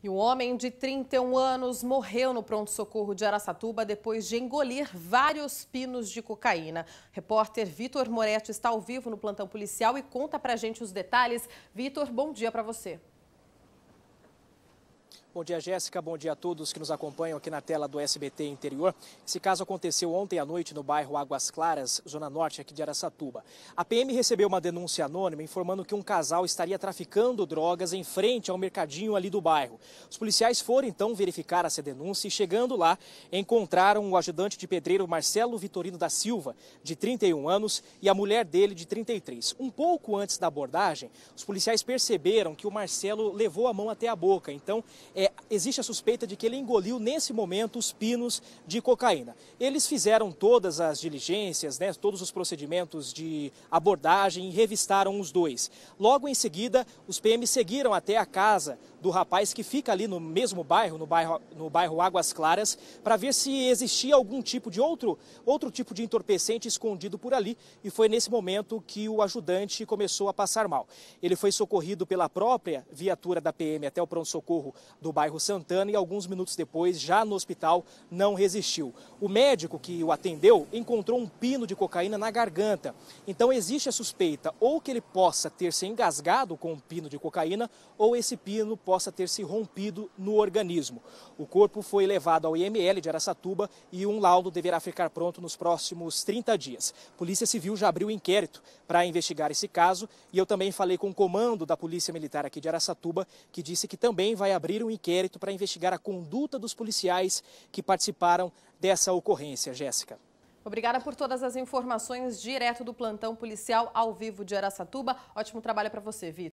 E o homem de 31 anos morreu no pronto-socorro de Araçatuba depois de engolir vários pinos de cocaína. repórter Vitor Moretti está ao vivo no plantão policial e conta pra gente os detalhes. Vitor, bom dia para você. Bom dia, Jéssica. Bom dia a todos que nos acompanham aqui na tela do SBT Interior. Esse caso aconteceu ontem à noite no bairro Águas Claras, zona norte aqui de Araçatuba. A PM recebeu uma denúncia anônima informando que um casal estaria traficando drogas em frente ao mercadinho ali do bairro. Os policiais foram então verificar essa denúncia e chegando lá, encontraram o ajudante de pedreiro Marcelo Vitorino da Silva, de 31 anos, e a mulher dele de 33. Um pouco antes da abordagem, os policiais perceberam que o Marcelo levou a mão até a boca. Então, é, existe a suspeita de que ele engoliu nesse momento os pinos de cocaína. Eles fizeram todas as diligências, né, todos os procedimentos de abordagem e revistaram os dois. Logo em seguida, os PMs seguiram até a casa do rapaz que fica ali no mesmo bairro, no bairro, no bairro Águas Claras, para ver se existia algum tipo de outro, outro tipo de entorpecente escondido por ali. E foi nesse momento que o ajudante começou a passar mal. Ele foi socorrido pela própria viatura da PM até o pronto-socorro do bairro Santana e alguns minutos depois, já no hospital, não resistiu. O médico que o atendeu encontrou um pino de cocaína na garganta. Então existe a suspeita ou que ele possa ter se engasgado com um pino de cocaína ou esse pino possa ter se rompido no organismo. O corpo foi levado ao IML de Aracatuba e um laudo deverá ficar pronto nos próximos 30 dias. Polícia Civil já abriu inquérito para investigar esse caso e eu também falei com o comando da Polícia Militar aqui de Aracatuba, que disse que também vai abrir um inquérito para investigar a conduta dos policiais que participaram dessa ocorrência, Jéssica. Obrigada por todas as informações direto do plantão policial ao vivo de Aracatuba. Ótimo trabalho para você, Vitor.